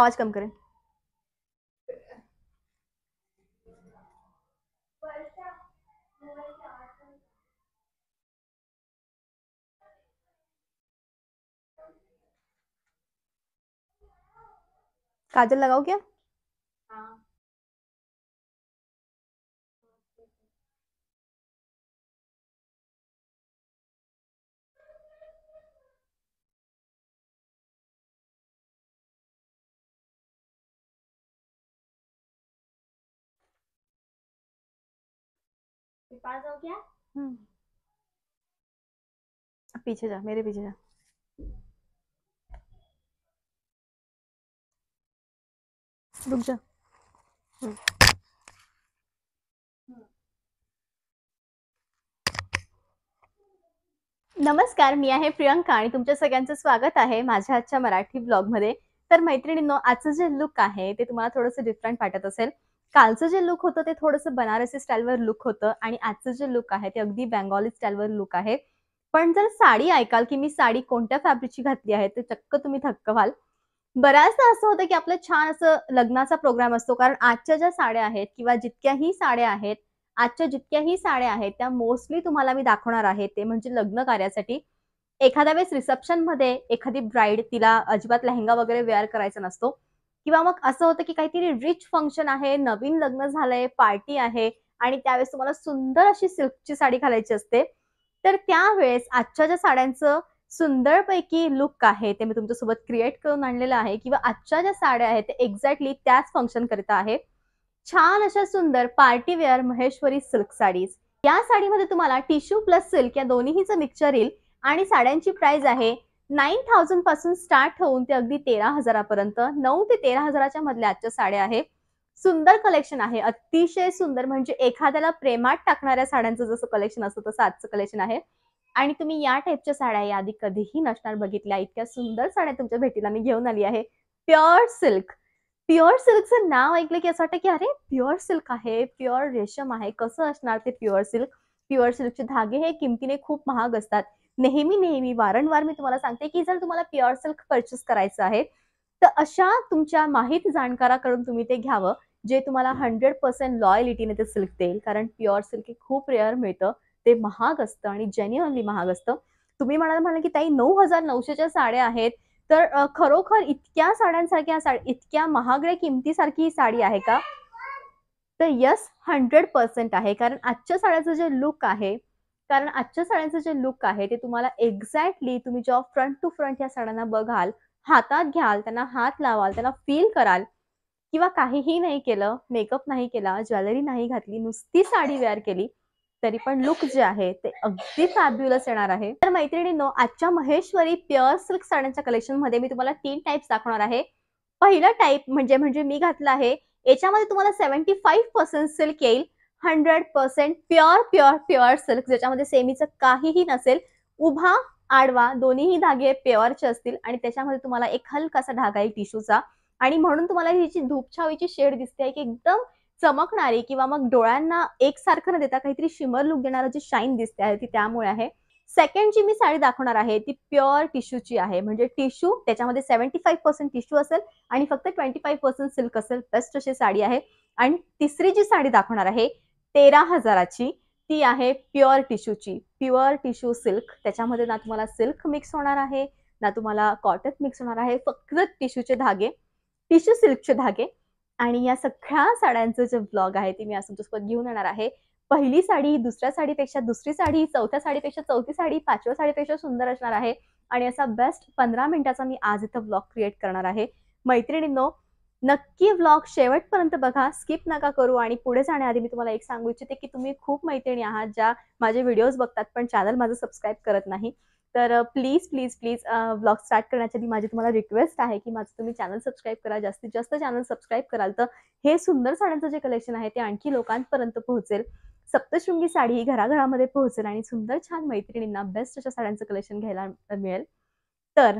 आवाज कम करें काजल लगाओ क्या पीछे जा मेरे पीछे जा रुक जा नमस्कार मी आहे प्रियंका आणि तुमच्या सगळ्यांचं स्वागत आहे माझ्या आजच्या मराठी मध्ये तर मैत्रिणींनो आजचं जे लुक आहे ते तुम्हाला थोडंसं डिफरंट वाटत असेल कालचं जे लुक होतं ते थोडंसं बनारसी स्टाईलवर लुक होतं आणि आजचं जे लुक आहे ते अगदी बंगाली स्टाईलवर लुक आहे पण जर साडी ऐकाल की मी साडी कोणत्या फॅब्रिकची घातली आहे ते चक्क तुम्ही थक्क व्हाल बऱ्याचदा असं होतं की आपलं छान असं लग्नाचा प्रोग्राम असतो कारण आजच्या ज्या साड्या आहेत किंवा जितक्याही साड्या आहेत आजच्या जितक्याही साड्या आहेत त्या मोस्टली तुम्हाला मी दाखवणार आहे ते म्हणजे लग्न कार्यासाठी एखाद्या वेळेस मध्ये एखादी ब्राईड तिला अजिबात लेहंगा वगैरे वेअर करायचा नसतो किंवा मग असं होतं की काहीतरी रिच फंक्शन आहे नवीन लग्न झालंय पार्टी आहे आणि त्यावेळेस तुम्हाला सुंदर अशी सिल्कची साडी घालायची असते तर त्यावेळेस आजच्या ज्या साड्यांचं सुंदरपैकी लुक आहे ते मी तुमच्यासोबत क्रिएट करून आणलेलं आहे किंवा आजच्या ज्या साड्या आहेत ते एक्झॅक्टली त्याच फंक्शन करता आहे छान अशा सुंदर party wear Maheshwari silk saris या साडीमध्ये तुम्हाला टिश्यू प्लस सिल्क या दोन्हीचं मिक्सचर येईल आणि साड्यांची प्राइस आहे नाईन थाउजंड पासून स्टार्ट होऊन ते अगदी तेरा हजारापर्यंत नऊ ते तेरा हजाराच्या मधल्या आजच्या साड्या आहे सुंदर कलेक्शन आहे अतिशय सुंदर म्हणजे एखाद्याला प्रेमात टाकणाऱ्या साड्यांचं जसं कलेक्शन असतं तसं आजचं कलेक्शन आहे आणि तुम्ही या टाईपच्या साड्या या आधी कधीही नसणार बघितल्या इतक्या सुंदर साड्या तुमच्या भेटीला मी घेऊन आली आहे प्युअर सिल्क प्युअर सिल्कचं नाव ऐकलं की असं वाटतं की अरे प्युअर सिल्क आहे प्युअर रेशम आहे कसं असणार ते प्युअर सिल्क प्युअर सिल्कचे धागे हे किमतीने खूप महाग असतात नेहमी नेहमी वारंवार मी तुम्हाला सांगते की जर तुम्हाला प्युअर सिल्क परचेस करायचं आहे तर अशा तुमच्या माहीत जाणकाराकडून तुम्ही ते घ्यावं जे तुम्हाला हंड्रेड पर्सेंट लॉयलिटीने ते सिल्क देईल कारण प्युअर सिल्क हे खूप रेअर मिळतं ते महाग असतं आणि जेन्युअनली महाग असतं तुम्ही म्हणाल म्हणाल की ताई नऊ हजार नऊशेच्या साड्या आहेत तर खरोखर इतक्या साड्यांसारख्या साडी इतक्या महागड्या किमतीसारखी ही साडी आहे का तर यस हंड्रेड पर्सेंट आहे कारण आजच्या साड्याचं जे लुक आहे कारण आजच्या साड्यांचं जे लुक आहे ते तुम्हाला एक्झॅक्टली तुम्ही जेव्हा फ्रंट टू फ्रंट या साड्यांना बघाल हातात घ्याल त्यांना हात लावाल त्यांना फील कराल किंवा काहीही नाही केलं मेकअप नाही केला ज्वेलरी नाही घातली नुसती साडी वेअर केली तरी पण लुक जे आहे ते अगदी फॅब्युलस येणार आहे तर मैत्रिणींनो आजच्या महेश्वरी प्युअर सिल्क साड्यांच्या कलेक्शन मध्ये मी तुम्हाला तीन टाइप्स दाखवणार आहे पहिला टाईप म्हणजे म्हणजे मी घातला आहे याच्यामध्ये तुम्हाला सेव्हन्टी फाईव्ह पर्सेंट सिल्क येईल hundred percent pure pure pure silk ज्याच्यामध्ये सेमीचं काहीही नसेल उभा आडवा दोन्हीही धागे प्युअरचे असतील आणि त्याच्यामध्ये तुम्हाला एक हलकासा धागा येईल टिश्यूचा आणि म्हणून तुम्हाला जी धूपछावीची शेड दिसते आहे की एकदम चमकणारी किंवा मग डोळ्यांना एकसारखं न देता काहीतरी शिमर लुक देणारा जी शाईन दिसते आहे ती त्यामुळे आहे सेकंड जी मी साडी दाखवणार आहे ती प्युअर टिश्यूची आहे म्हणजे टिश्यू त्याच्यामध्ये सेव्हन्टी फाईव्ह पर्सेंट टिश्यू असेल आणि फक्त ट्वेंटी फाईव्ह पर्सेंट सिल्क असेल बेस्ट अशी साडी आहे आणि तिसरी जी साडी दाखवणार आहे तेरा हजाराची ती आहे प्युअर टिश्यूची प्युअर टिश्यू सिल्क त्याच्यामध्ये ना तुम्हाला सिल्क मिक्स होणार आहे ना तुम्हाला कॉटन मिक्स होणार आहे फक्त टिश्यूचे धागे टिश्यू सिल्कचे धागे आणि या सगळ्या साड्यांचं जे ब्लॉग आहे ते मी आज तुमच्यासोबत घेऊन येणार आहे पहिली साडी दुसऱ्या साडीपेक्षा दुसरी साडी चौथ्या साडीपेक्षा चौथी साडी पाचव्या साडीपेक्षा सुंदर असणार आहे आणि असा बेस्ट पंधरा मिनिटाचा मी आज इथं ब्लॉग क्रिएट करणार आहे मैत्रिणींनो नक्की व्लॉग शेवटपर्यंत बघा स्किप नका करू आणि पुढे जाण्याआधी मी तुम्हाला एक सांगू इच्छिते की तुम्ही खूप मैत्रिणी आहात ज्या माझे व्हिडिओज बघतात पण चॅनल माझं सबस्क्राईब करत नाही तर please please please blog start करण्याच्या माझी तुम्हाला रिक्वेस्ट आहे की माझं तुम्ही चॅनल सबस्क्राईब करा जास्तीत जास्त चॅनल सबस्क्राईब कराल तर हे सुंदर साड्यांचं जे कलेक्शन आहे ते आणखी लोकांपर्यंत पोहोचेल सप्तशृंगी साडी ही घराघरामध्ये पोहोचेल आणि सुंदर छान मैत्रिणींना बेस्ट अशा साड्यांचं कलेक्शन घ्यायला मिळेल तर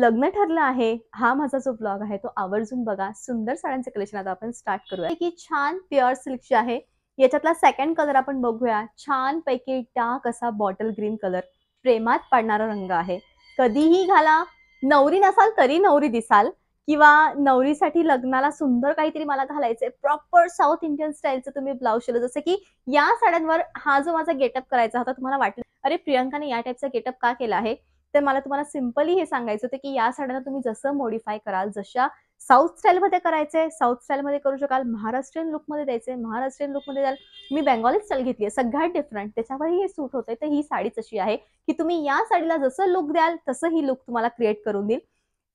लग्न ठरलं आहे हा माझा जो ब्लॉग आहे तो आवर्जून बघा सुंदर साड्यांचे कलेक्शन आता आपण स्टार्ट करूया की छान प्युअर सिल्कची आहे याच्यातला सेकंड कलर आपण बघूया छान पैकी टाक असा बॉटल ग्रीन कलर प्रेमात पाडणारा रंग आहे कधीही घाला नवरी नसाल तरी नवरी दिसाल किंवा नवरीसाठी लग्नाला सुंदर काहीतरी मला घालायचंय प्रॉपर साऊथ इंडियन स्टाईलचं तुम्ही ब्लाऊज शिल जसं की या साड्यांवर हा जो माझा गेटअप करायचा होता तुम्हाला वाटलं अरे प्रियंकाने या टाईपचा गेटअप का केला आहे तर मला तुम्हाला सिम्पली हे सांगायचं होतं की या साड्यांना तुम्ही जसं मॉडीफाय कराल जशा साऊथ स्टाईलमध्ये करायचंय साऊथ स्टाईलमध्ये करू शकाल महाराष्ट्रीयन लुकमध्ये द्यायचे महाराष्ट्रीयन लुकमध्ये द्याल मी बेंगॉली स्टाईल घेतली आहे सगळ्यात डिफरंट त्याच्यावरही हे सूट होतंय तर ही साडीच अशी आहे की तुम्ही या साडीला जसं लुक द्याल तसं ही लुक तुम्हाला क्रिएट करून देईल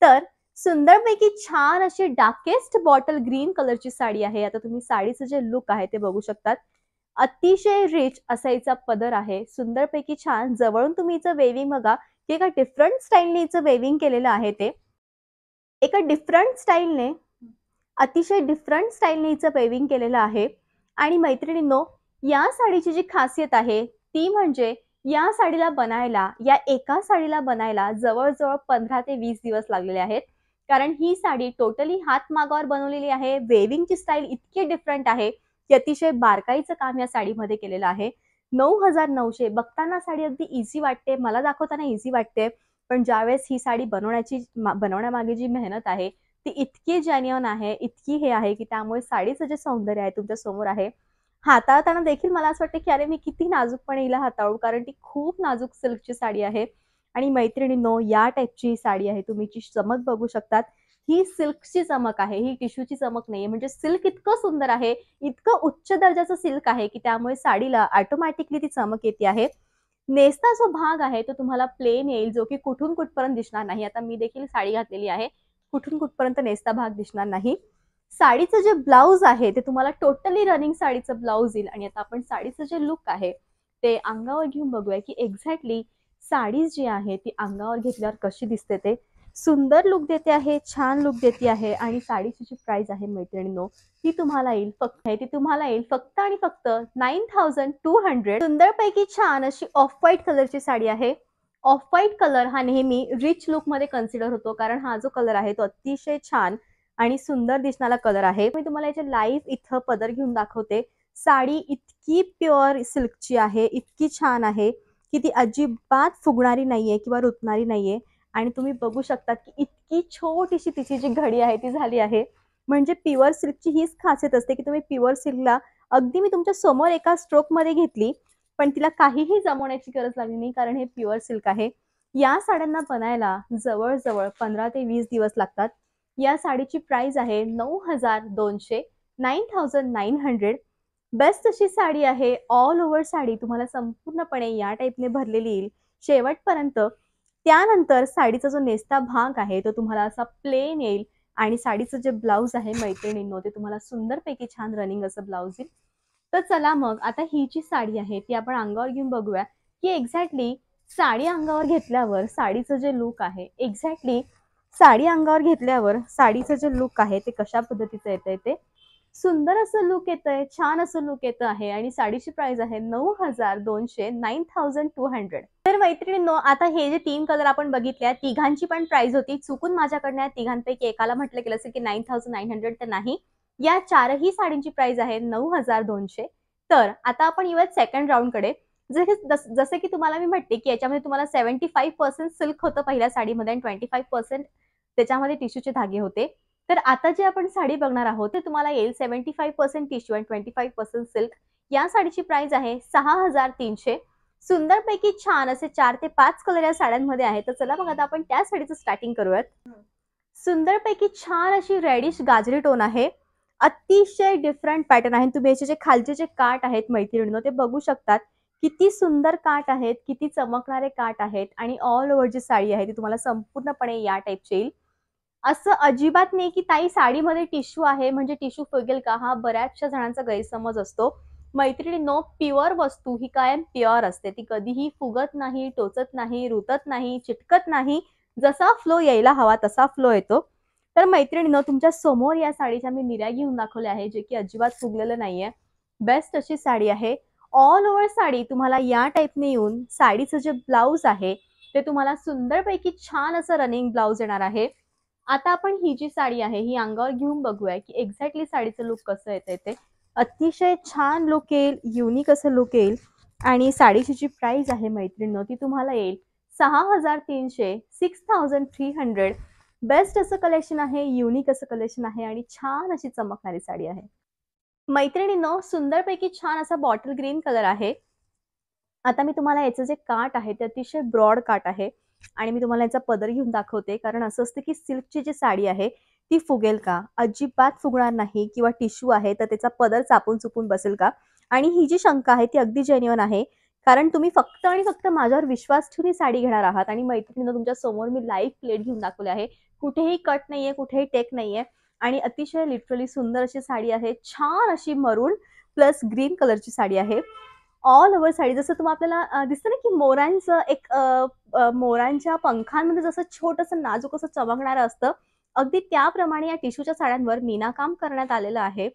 तर सुंदरपैकी छान अशी डार्केस्ट बॉटल ग्रीन कलरची साडी आहे आता तुम्ही साडीचं जे लुक आहे ते बघू शकतात अतिशय रिच असा हिचा पदर आहे सुंदरपैकी छान जवळून तुम्ही हिचं वेविंग बघा की एका डिफरंट स्टाईलने हिचं वेविंग केलेलं आहे ते एका डिफरंट स्टाईलने अतिशय डिफरंट स्टाईलने हिचं वेविंग केलेलं आहे आणि मैत्रिणींनो या साडीची जी खासियत आहे ती म्हणजे या साडीला बनायला या एका साडीला बनायला जवळजवळ पंधरा ते वीस दिवस लागलेले आहेत कारण ही साडी टोटली हात मागावर बनवलेली आहे वेविंगची स्टाईल इतकी डिफरंट आहे की अतिशय बारकाईचं काम या साडीमध्ये केलेलं आहे नऊ हजार नऊशे बघताना साडी अगदी इझी वाटते मला दाखवताना इझी वाटते पण ज्यावेळेस ही साडी बनवण्याची बनवण्यामागे जी मेहनत आहे ती इतकी जॅन्युअन आहे इतकी हे आहे की त्यामुळे साडीचं जे सौंदर्य आहे तुमच्या समोर आहे हाताळताना देखील मला असं वाटतं की अरे मी किती नाजूकपणे हिला हाताळू कारण ती खूप नाजूक सिल्कची साडी आहे आणि नो या टाईपची साडी आहे तुम्ही जी चमक बघू शकतात ही सिल्कची चमक आहे ही टिश्यूची चमक नाहीये म्हणजे सिल्क इतकं सुंदर आहे इतकं उच्च दर्जाचं सिल्क आहे की त्यामुळे साडीला ऑटोमॅटिकली ती चमक येते आहे नेस्ता जो भाग आहे तो तुम्हाला प्लेन येईल जो की कुठून कुठपर्यंत दिसणार नाही आता मी देखील साडी घातलेली आहे कुठून कुठपर्यंत नेस्ता भाग दिसणार नाही साडीचं जे ब्लाऊज आहे ते तुम्हाला टोटली रनिंग साडीचं ब्लाऊज येईल आणि आता आपण साडीचं जे लुक आहे ते अंगावर घेऊन बघूया की एक्झॅक्टली साडी जी आहे ती अंगावर घेतल्यावर कशी दिसते ते सुंदर लुक देते आहे छान लुक देते आहे आणि साडीची जी प्राइस आहे मैत्रिणीनो ती तुम्हाला येईल फक्त ती तुम्हाला येईल फक्त आणि फक्त नाईन थाउजंड टू हंड्रेड सुंदरपैकी छान अशी ऑफ व्हाईट कलरची साडी आहे ऑफ व्हाईट कलर हा नेहमी रिच मध्ये कन्सिडर होतो कारण हा जो कलर आहे तो अतिशय छान आणि सुंदर दिसणारा कलर आहे मी तुम्हाला याचे लाईव्ह इथं पदर घेऊन दाखवते साडी इतकी प्युअर सिल्कची आहे इतकी छान आहे की ती अजिबात फुगणारी नाहीये किंवा रुतणारी नाहीये आणि तुम्ही बघू शकता की इतकी छोटीशी तिची जी घडी आहे ती झाली आहे म्हणजे प्युअर सिल्कची हीच खासियत असते की तुम्ही प्युअर सिल्कला अगदी मी तुमच्या समोर एका स्ट्रोकमध्ये घेतली पण तिला काहीही जमवण्याची गरज लागली नाही कारण हे प्युअर सिल्क आहे या साड्यांना बनायला जवळजवळ पंधरा ते वीस दिवस लागतात या साडीची प्राइस आहे नऊ हजार दोनशे nine thousand nine hundred best अशी साडी आहे ऑल ओव्हर साडी तुम्हाला संपूर्णपणे या टाईपने भरलेली येईल शेवटपर्यंत त्यानंतर साडीचा जो नेस्ता भाग आहे तो तुम्हाला असा प्लेन येईल आणि साडीचं जे ब्लाऊज आहे मैत्रिणीं ते तुम्हाला सुंदरपैकी छान रनिंग असं ब्लाऊज येईल तर चला मग आता ही जी साडी आहे ती आपण अंगावर घेऊन बघूया की एक्झॅक्टली साडी अंगावर घेतल्यावर साडीचं जे लुक आहे एक्झॅक्टली साडी अंगावर घेतल्यावर साडीचं जे लुक आहे ते कशा पद्धतीचं येतं ते सुंदर असं लुक येत आहे छान असं लुक येतं आहे आणि साडीची प्राइस आहे नऊ हजार दोनशे नाईन थाउजंड टू हंड्रेड तर मैत्रिणींनो आता हे जे तीन कलर आपण बघितले तिघांची पण प्राइस होती चुकून माझ्याकडनं तिघांपैकी एकाला म्हटलं गेलं असेल की नाईन थाउजंड नाईन हंड्रेड तर नाही या चारही साडींची प्राइस आहे नऊ हजार दोनशे तर आता आपण येऊयात सेकंड कडे जसे जसं की तुम्हाला मी म्हटते की याच्यामध्ये तुम्हाला सेव्हन्टी फाईव्ह पर्सेंट सिल्क होतं पहिल्या साडीमध्ये आणि ट्वेंटी फाईव्ह पर्सेंट त्याच्यामध्ये टिश्यूचे धागे होते तर आता जी आपण साडी बघणार आहोत ते तुम्हाला येईल seventy five percent tissue and twenty five percent silk या साडीची प्राइस आहे सहा हजार तीनशे सुंदरपैकी छान असे चार ते पाच कलर या साड्यांमध्ये आहे तर चला बघा आता आपण त्या साडीचं स्टार्टिंग करूयात सुंदरपैकी छान अशी रेडिश गाजरी टोन आहे अतिशय डिफरंट पॅटर्न आहे तुम्ही याचे जे खालचे जे काट आहेत मैत्रिणीनं ते बघू शकतात किती सुंदर काट आहेत किती चमकणारे काट आहेत आणि ऑल ओव्हर जी साडी आहे ती तुम्हाला संपूर्णपणे या टाईपची येईल असं अजिबात नाही की ताई साडीमध्ये टिश्यू आहे म्हणजे टिश्यू फुगेल का हा बऱ्याचशा जणांचा गैरसमज असतो मैत्रिणी नो प्युअर वस्तू ही कायम प्युअर असते ती कधीही फुगत नाही टोचत नाही रुतत नाही चिटकत नाही जसा फ्लो यायला हवा तसा फ्लो येतो तर मैत्रिणीनं तुमच्या समोर या साडीच्या मी निर्या घेऊन दाखवल्या आहे जे की अजिबात फुगलेलं नाहीये बेस्ट अशी साडी आहे ऑल ओव्हर साडी तुम्हाला या टाईपने येऊन साडीचं जे ब्लाऊज आहे ते तुम्हाला सुंदरपैकी छान असं रनिंग ब्लाऊज येणार आहे आता आपण ही जी साडी आहे ही अंगावर घेऊन बघूया की एक्झॅक्टली साडीचं लुक कसं येतं ते अतिशय छान लुक येईल युनिक असं लुक येईल आणि साडीची जी प्राइस आहे मैत्रिणीनं ती तुम्हाला येईल सहा हजार तीनशे six thousand three hundred best असं कलेक्शन आहे युनिक असं कलेक्शन आहे आणि छान अशी चमकणारी साडी आहे मैत्रिणीनं सुंदरपैकी छान असा बॉटल ग्रीन कलर आहे आता मी तुम्हाला याचं जे काट आहे ते अतिशय ब्रॉड काट आहे आणि मी तुम्हाला याचा पदर घेऊन दाखवते कारण असं असतं की सिल्कची जी साडी आहे ती फुगेल का अजिबात फुगणार नाही किंवा टिश्यू आहे तर त्याचा पदर चापून चुपून बसेल का आणि ही जी शंका आहे ती अगदी जेन्युअन आहे कारण तुम्ही फक्त आणि फक्त माझ्यावर विश्वास ठेवून ही साडी घेणार आहात आणि मैत्रिणीनं तुमच्या समोर मी लाईव्ह प्लेट घेऊन दाखवले आहे कुठेही कट नाहीये कुठेही टेक नाहीये आणि अतिशय लिटरली सुंदर अशी साडी आहे छान अशी मरून प्लस ग्रीन कलरची साडी आहे ऑल ओव्हर साडी जसं तुम्हाला आपल्याला दिसतं ना की मोरांचं एक मोरांच्या पंखांमध्ये जसं छोटंसं नाजूक असं चमकणारं असतं अगदी त्याप्रमाणे या टिश्यूच्या साड्यांवर मीनाकाम करण्यात आलेलं आहे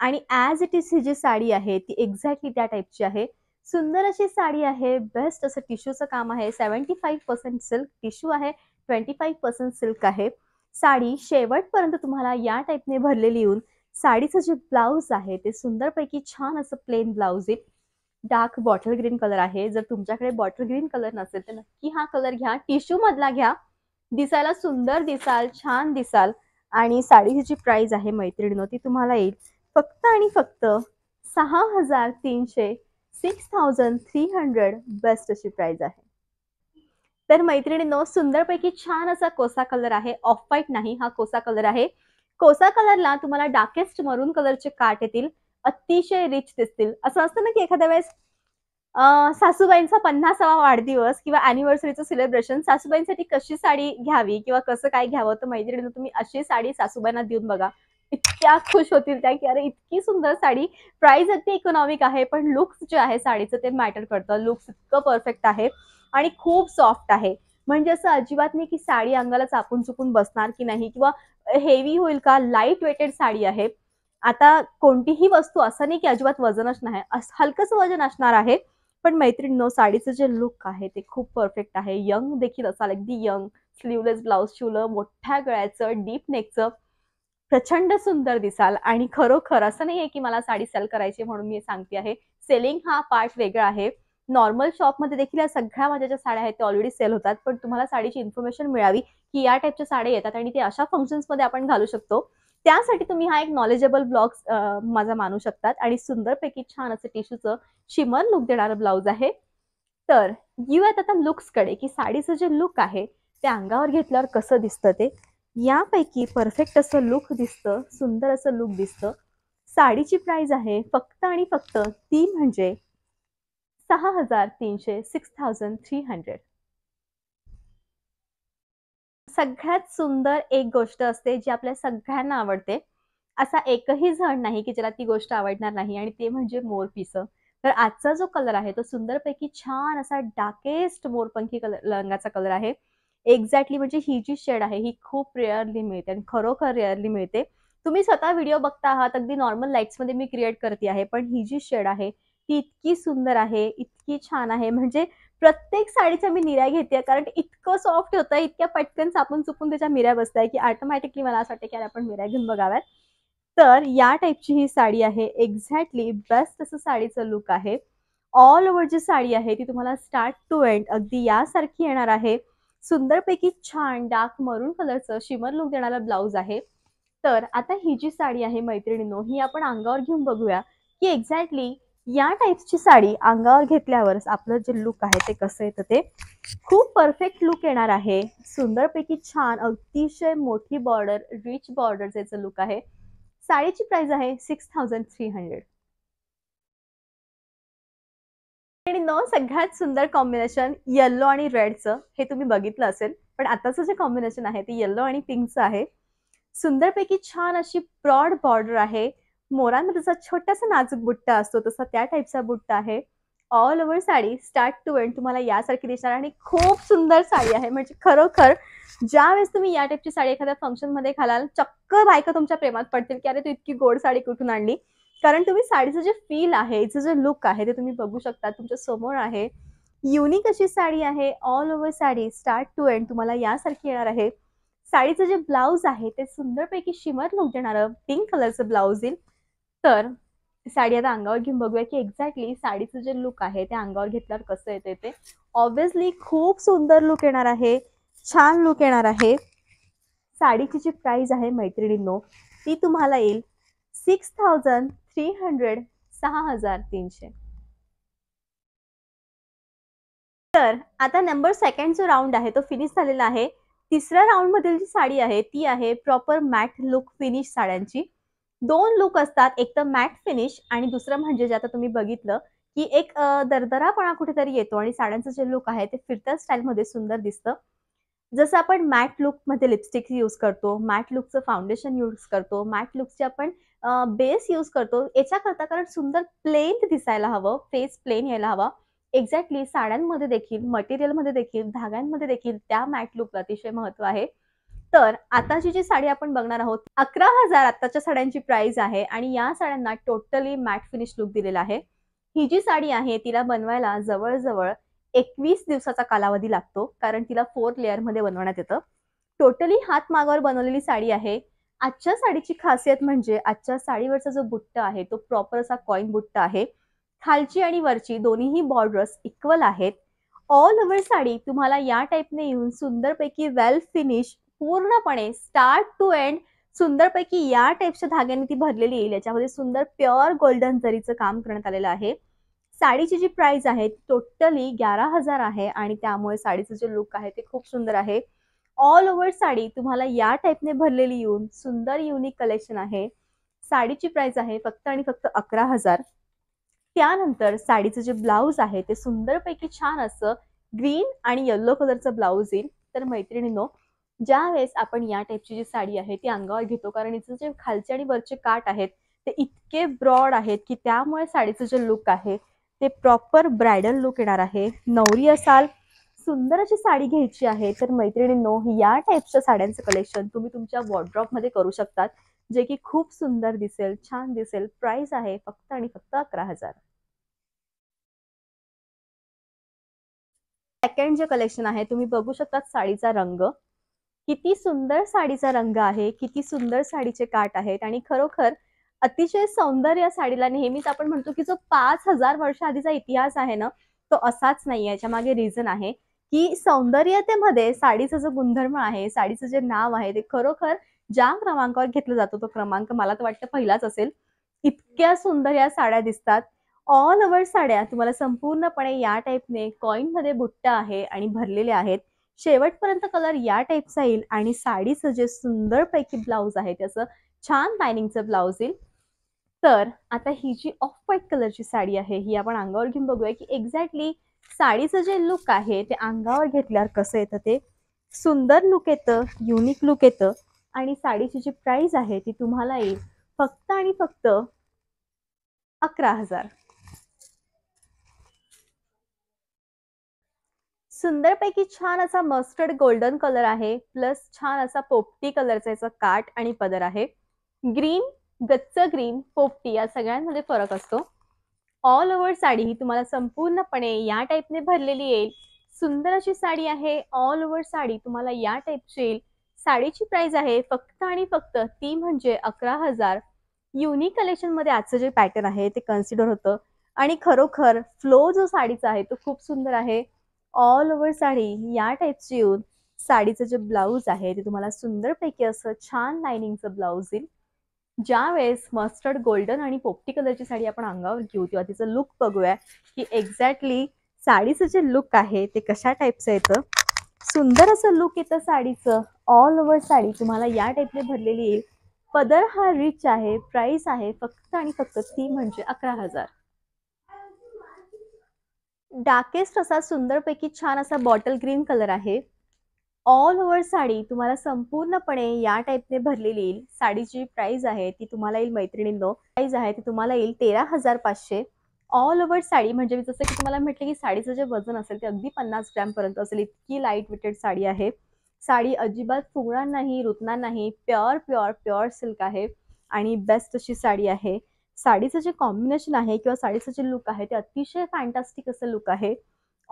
आणि ॲज इट इज ही जी साडी आहे ती एक्झॅक्टली त्या टाईपची आहे सुंदर अशी साडी आहे बेस्ट असं टिश्यूचं काम आहे seventy five percent silk tissue आहे ट्वेंटी फाईव्ह पर्सेंट सिल्क आहे साडी शेवटपर्यंत तुम्हाला या टाईपने भरलेली येऊन साडीचं जे ब्लाऊज आहे ते सुंदरपैकी छान असं प्लेन ब्लाऊज आहे डार्क बॉटल ग्रीन कलर आहे जर तुमच्याकडे बॉटल ग्रीन कलर नसेल तर नक्की हा कलर घ्या टिश्यू मधला घ्या दिसायला सुंदर दिसाल छान दिसाल आणि साडीची जी प्राइस आहे मैत्रिणीनो ती तुम्हाला येईल फक्त आणि फक्त सहा हजार तीनशे six thousand three hundred best अशी प्राइस आहे तर मैत्रिणीनो सुंदरपैकी छान असा कोसा कलर आहे ऑफ व्हाईट नाही हा कोसा कलर आहे कोसा कलरला तुम्हाला डार्केस्ट मरून कलरचे काट येतील अतिशय रिच दिसतील असं असतं ना की एखाद्या वेळेस सासूबाईंचा सा पन्नासावा वाढदिवस किंवा अॅनिव्हर्सरीचं सेलिब्रेशन सासूबाईंसाठी कशी साडी घ्यावी किंवा कसं काय घ्यावं तर मैत्रिणी तुम्ही अशी साडी सासूबाईंना देऊन बघा इतक्या खुश होतील त्या की अरे इतकी सुंदर साडी प्राइस अगदी इकॉनॉमिक आहे पण लुक्स जे आहे साडीचं ते मॅटर करतं लुक्स इतकं परफेक्ट आहे आणि खूप सॉफ्ट आहे म्हणजे असं अजिबात नाही की साडी अंगाला चापून चुकून बसणार की नाही किंवा हेवी होईल का लाईट वेटेड साडी आहे आता कोणतीही वस्तू असं नाही की अजिबात वजनच नाही हलकंच वजन असणार आहे पण मैत्रिणीनो साडीचं जे लुक आहे ते खूप परफेक्ट आहे यंग देखील असाल अगदी यंग स्लीवलेस ब्लाऊज शिवलं मोठ्या गळ्याचं डीप नेकचं प्रचंड सुंदर दिसाल आणि खरोखर असं नाही आहे की मला साडी सेल करायची म्हणून मी सांगते आहे सेलिंग हा पार्ट वेगळा आहे नॉर्मल शॉपमध्ये देखील या सगळ्या माझ्या ज्या साड्या आहेत ते ऑलरेडी सेल होतात पण तुम्हाला साडीची इन्फॉर्मेशन मिळावी की या टाईपच्या साड्या येतात आणि ते अशा फंक्शन्समध्ये आपण घालू शकतो त्यासाठी तुम्ही हा एक नॉलेजेबल ब्लॉग माझा मानू शकतात आणि सुंदरपैकी छान असं टिश्यूचं शिमर लुक देणारं ब्लाऊज आहे तर येऊयात आता लुक्सकडे की साडीचं जे लुक आहे ते अंगावर घेतल्यावर कसं दिसतं ते यापैकी परफेक्ट असं लुक दिसतं सुंदर असं लुक दिसतं साडीची प्राइस आहे फक्त आणि फक्त ती म्हणजे सहा हजार तीनशे सिक्स थाउजंड थ्री हंड्रेड सगळ्यात सुंदर एक गोष्ट असते जी आपल्या सगळ्यांना आवडते असा एकही झाड नाही की ज्याला ती गोष्ट आवडणार नाही आणि ते म्हणजे पीस तर आजचा जो कलर आहे तो सुंदरपैकी छान असा डार्केस्ट मोरपंखी कलर रंगाचा कलर आहे एक्झॅक्टली म्हणजे ही जी शेड आहे ही खूप रेअरली मिळते आणि खरोखर रेअरली मिळते तुम्ही स्वतः व्हिडिओ बघता आहात अगदी नॉर्मल लाईट्स मध्ये मी क्रिएट करते आहे पण ही जी शेड आहे ती इतकी सुंदर आहे इतकी छान आहे म्हणजे प्रत्येक साडीचा मी निऱ्या घेते कारण इतकं सॉफ्ट होतं इतक्या पटकन सापून चुकून त्याच्या मिऱ्या बसताय की ऑटोमॅटिकली मला असं वाटतं की आपण मिऱ्या घेऊन बघाव्यात तर या टाईपची ही साडी आहे एक्झॅक्टली बेस्ट असं साडीचं लुक आहे ऑल ओव्हर जी साडी आहे ती तुम्हाला स्टार्ट टू एंड अगदी यासारखी येणार आहे सुंदरपैकी छान डार्क मरून कलरचं शिमर लुक देणारा ब्लाऊज आहे तर आता ही जी साडी आहे मैत्रिणीनो ही आपण अंगावर घेऊन बघूया की एक्झॅक्टली या टाईपची साडी अंगावर घेतल्यावर आपलं जे लुक आहे ते कसं येतं ते खूप परफेक्ट लुक येणार आहे सुंदरपैकी छान अतिशय मोठी बॉर्डर रिच बॉर्डर याचं लुक आहे साडीची प्राइस आहे सिक्स थाउजंड थ्री हंड्रेड आणि न सगळ्यात सुंदर कॉम्बिनेशन येल्लो आणि रेडचं हे तुम्ही बघितलं असेल पण आताचं जे कॉम्बिनेशन आहे ते येल्लो आणि पिंकचं आहे सुंदरपैकी छान अशी ब्रॉड बॉर्डर आहे मोरांमध्ये जसा छोटासा नाजूक बुट्टा असतो तसा त्या टाईपचा बुट्टा आहे all over sari start to end तुम्हाला यासारखी दिसणार आणि खूप सुंदर साडी आहे म्हणजे खरोखर ज्या वेळेस तुम्ही या टाईपची साडी एखाद्या मध्ये घालाल चक्क बायका तुमच्या प्रेमात पडतील की अरे तू इतकी गोड साडी कुठून आणली कारण तुम्ही साडीचं जे फील आहे हिचं जे लुक आहे ते तुम्ही बघू शकता तुमच्या समोर आहे युनिक अशी साडी आहे all over sari start to end तुम्हाला यासारखी येणार आहे साडीचं जे ब्लाऊज आहे ते सुंदरपैकी शिमर लुक देणार पिंक कलरचं ब्लाऊज येईल तर साडी आता अंगावर घेऊन बघूया की एक्झॅक्टली साडीचं जे लुक आहे ते अंगावर घेतल्यावर कसं येते ते ऑब्विसली खूप सुंदर लुक येणार आहे छान लुक येणार आहे साडीची जी प्राइस आहे मैत्रिणींनो ती तुम्हाला येईल सिक्स थाउजंड थ्री हंड्रेड सहा हजार तीनशे तर आता नंबर सेकंड जो राऊंड आहे तो फिनिश झालेला आहे तिसऱ्या राऊंड मधील जी साडी आहे ती आहे प्रॉपर मॅट लुक फिनिश साड्यांची दोन लुक असतात एक तर मॅट फिनिश आणि दुसरं म्हणजे जे आता तुम्ही बघितलं की एक दरदरापणा कुठेतरी येतो आणि साड्यांचं जे लुक आहे ते फिरत्या स्टाईलमध्ये सुंदर दिसतं जसं आपण मॅट लुकमध्ये लिपस्टिक यूज करतो मॅट लुकचं फाउंडेशन यूज करतो मॅट लुकचे आपण बेस यूज करतो याच्याकरता कारण सुंदर प्लेन दिसायला हवं फेस प्लेन यायला हवा एक्झॅक्टली साड्यांमध्ये देखील मटेरियलमध्ये देखील धाग्यांमध्ये देखील त्या मॅट लुकला अतिशय महत्त्व आहे तर आताची जी साडी आपण बघणार आहोत अकरा हजार आताच्या साड्यांची प्राइस आहे आणि या साड्यांना टोटली मॅट फिनिश लुक दिलेला आहे ही जी साडी आहे तिला बनवायला जवळजवळ एकवीस दिवसाचा कालावधी लागतो कारण तिला फोर लेअर मध्ये बनवण्यात येतं टोटली हात मागावर बनवलेली साडी आहे आजच्या साडीची खासियत म्हणजे आजच्या साडीवरचा जो बुट्टा आहे तो प्रॉपर असा कॉईन बुट्टा आहे खालची आणि वरची दोन्हीही बॉर्डर्स इक्वल आहेत ऑल ओव्हर साडी तुम्हाला या टाईपने येऊन सुंदरपैकी वेल फिनिश पूर्णपणे स्टार्ट टू एंड सुंदरपैकी या टाईपच्या धाग्याने ती भरलेली येईल याच्यामध्ये सुंदर प्युअर गोल्डन जरीचं काम करण्यात आलेलं आहे साडीची जी प्राइस आहे टोटली ग्यारा हजार आहे आणि त्यामुळे साडीचं जे लुक आहे ते खूप सुंदर आहे ऑल ओव्हर साडी तुम्हाला या टाईपने भरलेली येऊन सुंदर युनिक कलेक्शन आहे साडीची प्राइस आहे फक्त आणि फक्त अकरा हजार त्यानंतर साडीचं जे ब्लाऊज आहे ते सुंदरपैकी छान असं ग्रीन आणि येल्लो कलरचं ब्लाऊज येईल तर मैत्रिणींनो ज्या वेळेस आपण या टाईपची जी साडी आहे ती अंगावर घेतो कारण हिचं जे खालचे आणि वरचे काट आहेत ते इतके ब्रॉड आहेत की त्यामुळे साडीचं जे लुक आहे ते प्रॉपर ब्रायडल लुक येणार आहे नवरी असाल सुंदर अशी साडी घ्यायची आहे तर मैत्रिणींनो या टाईपच्या साड्यांचं कलेक्शन तुम्ही तुमच्या मध्ये करू शकतात जे की खूप सुंदर दिसेल छान दिसेल प्राइस आहे फक्त आणि फक्त अकरा हजार सेकंड जे कलेक्शन आहे तुम्ही बघू शकता साडीचा रंग किती सुंदर साडीचा रंग आहे किती सुंदर साडीचे काट आहेत आणि खरोखर अतिशय सौंदर्य या साडीला नेहमीच आपण म्हणतो की जो पाच हजार वर्ष आधीचा इतिहास आहे ना तो असाच नाही याच्या मागे रिझन आहे की सौंदर्यतेमध्ये साडीचं जो गुणधर्म आहे साडीचं जे नाव आहे ते खरोखर ज्या क्रमांकावर घेतला जातो तो क्रमांक मला तर वाटतं पहिलाच असेल इतक्या सुंदर या साड्या दिसतात ऑल ओव्हर साड्या तुम्हाला संपूर्णपणे या टाईपने मध्ये बुट्टा आहे आणि भरलेल्या आहेत शेवटपर्यंत कलर या टाईपचा येईल आणि साडीचं जे सुंदरपैकी ब्लाऊज आहे त्याचं छान लायनिंगचं ब्लाऊज येईल तर आता ही जी ऑफ व्हाईट कलरची साडी आहे ही आपण अंगावर घेऊन बघूया की एक्झॅक्टली साडीचं जे लुक आहे ते अंगावर घेतल्यावर कसं येतं ते सुंदर लुक येतं युनिक लुक येतं आणि साडीची जी प्राइस आहे ती तुम्हाला येईल फक्त आणि फक्त अकरा हजार सुंदरपैकी छान असा मस्टर्ड गोल्डन कलर आहे प्लस छान असा पोपटी कलरचा याचा काट आणि पदर आहे ग्रीन गच्च ग्रीन पोपटी या सगळ्यांमध्ये फरक असतो ऑल ओव्हर साडी ही तुम्हाला संपूर्णपणे या टाईपने भरलेली येईल सुंदर अशी साडी आहे ऑल ओव्हर साडी तुम्हाला या टाईपची येईल साडीची प्राइस आहे फक्त आणि फक्त ती म्हणजे अकरा हजार युनिक कलेक्शनमध्ये आजचं जे पॅटर्न आहे ते कन्सिडर होतं आणि खरोखर फ्लो जो साडीचा आहे तो खूप सुंदर आहे ऑल ओव्हर साडी या टाईपची येऊन साडीचं जे ब्लाऊज आहे ते तुम्हाला सुंदरपैकी असं छान लायनिंगचं ब्लाऊज येईल ज्या वेळेस मस्टर्ड गोल्डन आणि पोपटी कलरची साडी आपण अंगावर घेऊ किंवा तिचं लुक बघूया की एक्झॅक्टली साडीचं जे लुक आहे ते कशा टाईपचं येतं सुंदर असं लुक येतं साडीचं ऑल ओव्हर साडी तुम्हाला या टाईपने भरलेली येईल पदर हा रिच आहे प्राईस आहे फक्त आणि फक्त ती म्हणजे अकरा हजार डार्केस्ट असा सुंदरपैकी छान असा बॉटल ग्रीन कलर आहे ऑल ओव्हर साडी तुम्हाला संपूर्णपणे या टाईपने भरलेली येईल साडीची प्राइस आहे ती तुम्हाला येईल मैत्रिणींनो प्राइस आहे ती तुम्हाला येईल तेरा हजार पाचशे ऑल ओव्हर साडी म्हणजे जसं की तुम्हाला म्हटलं की साडीचं जे वजन असेल ते अगदी पन्नास ग्रॅमपर्यंत असेल इतकी लाईट वेटेड साडी आहे साडी अजिबात फुगणार नाही रुतणार नाही प्युअर प्युअर प्युअर सिल्क आहे आणि बेस्ट अशी साडी आहे साडीचं जे कॉम्बिनेशन आहे किंवा साडीचं जे लुक आहे ते अतिशय फॅन्टास्टिक असं लुक आहे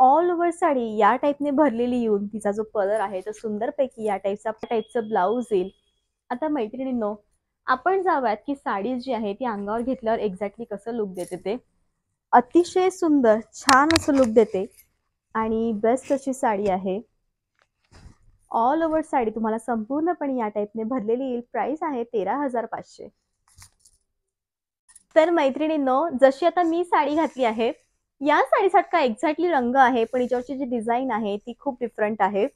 ऑल ओव्हर साडी या टाईपने भरलेली येऊन तिचा जो कलर आहे तो सुंदरपैकी या टाईपचा टाईपचं ब्लाऊज येईल आता मैत्रिणींनो आपण जाव्यात की साडी जी आहे ती अंगावर घेतल्यावर एक्झॅक्टली कसं लुक देते ते अतिशय सुंदर छान असं लुक देते आणि बेस्ट अशी साडी आहे ऑल ओव्हर साडी तुम्हाला संपूर्णपणे या टाईपने भरलेली येईल प्राईस आहे तेरा हजार पाचशे तर मैत्रिणींनो जशी आता मी साडी घातली आहे या साडीसारखा एक्झॅक्टली रंग आहे पण हिच्यावरची जी डिझाईन आहे ती खूप डिफरंट आहे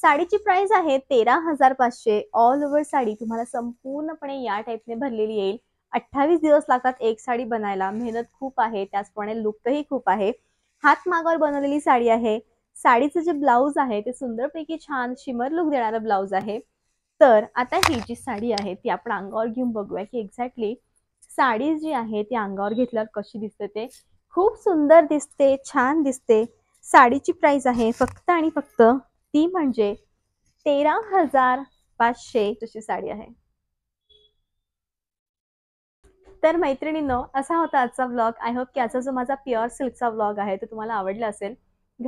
साडीची प्राइस आहे तेरा हजार पाचशे ऑल ओव्हर साडी तुम्हाला संपूर्णपणे या टाईपने भरलेली येईल अठ्ठावीस दिवस लागतात एक साडी बनायला मेहनत खूप आहे त्याचप्रमाणे लुकही खूप आहे हात मागावर बनवलेली साडी आहे साडीचं जे ब्लाऊज आहे ते सुंदरपैकी छान शिमर लुक देणारा ब्लाऊज आहे तर आता ही जी साडी आहे ती आपण अंगावर घेऊन बघूया की एक्झॅक्टली साडी जी आहे ती अंगावर घेतल्यावर कशी दिसते ते खूप सुंदर दिसते छान दिसते साडीची प्राइस आहे फक्त आणि फक्त ती म्हणजे तेरा हजार पाचशे तशी साडी आहे तर मैत्रिणींनो असा होता आजचा व्लॉग आय होप की आजचा जो माझा प्युअर सिल्कचा व्लॉग आहे तो तुम्हाला आवडला असेल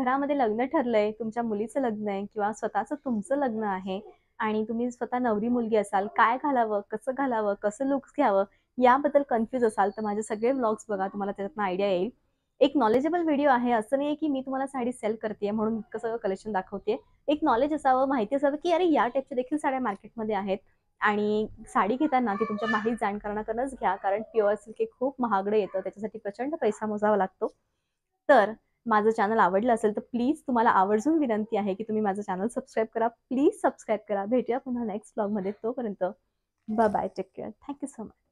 घरामध्ये लग्न ठरलंय तुमच्या मुलीचं लग्न आहे किंवा स्वतःचं तुमचं लग्न आहे आणि तुम्ही स्वतः नवरी मुलगी असाल काय घालावं कसं घालावं कसं लुक्स घ्यावं याबद्दल कन्फ्यूज असाल तर माझे सगळे ब्लॉग्स बघा तुम्हाला त्याच्यातनं आयडिया येईल एक नॉलेजेबल व्हिडिओ आहे असं नाही की मी तुम्हाला साडी सेल करते म्हणून कसं कलेक्शन दाखवते एक नॉलेज असावं माहिती असावं की अरे या टाईपच्या देखील साड्या मार्केटमध्ये आहेत आणि साडी घेताना ती तुमच्या माहीत जाणकारणाकडूनच घ्या कारण प्युअर सिल्क हे खूप महागडं येतं त्याच्यासाठी प्रचंड पैसा मोजावा लागतो तर माझं चॅनल आवडलं असेल तर प्लीज तुम्हाला आवर्जून विनंती आहे की तुम्ही माझं चॅनल सबस्क्राईब करा प्लीज सबस्क्राईब करा भेटूया पुन्हा नेक्स्ट ब्लॉगमध्ये तोपर्यंत bye bye take care thank you so much